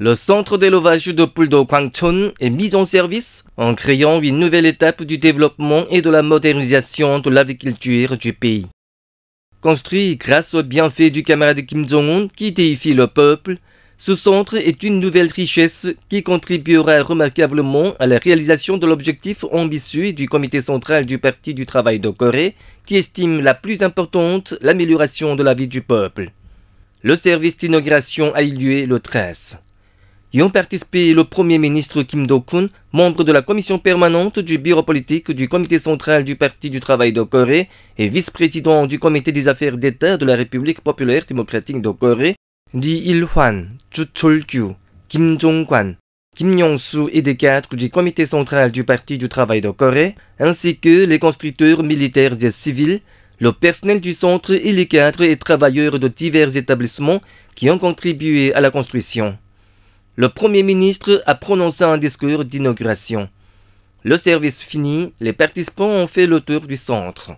Le centre d'élevage de poules de est mis en service en créant une nouvelle étape du développement et de la modernisation de l'agriculture du pays. Construit grâce aux bienfaits du camarade Kim Jong-un qui déifie le peuple, ce centre est une nouvelle richesse qui contribuera remarquablement à la réalisation de l'objectif ambitieux du comité central du Parti du travail de Corée qui estime la plus importante l'amélioration de la vie du peuple. Le service d'inauguration a eu lieu le 13. Y ont participé le Premier ministre Kim Do-kun, membre de la commission permanente du bureau politique du comité central du Parti du travail de Corée et vice-président du comité des affaires d'État de la République populaire démocratique de Corée, Lee Il-hwan, Chu Chol-kyu, Kim Jong-kwan, Kim Yong-soo et des cadres du comité central du Parti du travail de Corée, ainsi que les constructeurs militaires et civils, le personnel du centre et les cadres et travailleurs de divers établissements qui ont contribué à la construction le Premier ministre a prononcé un discours d'inauguration. Le service fini, les participants ont fait le tour du centre.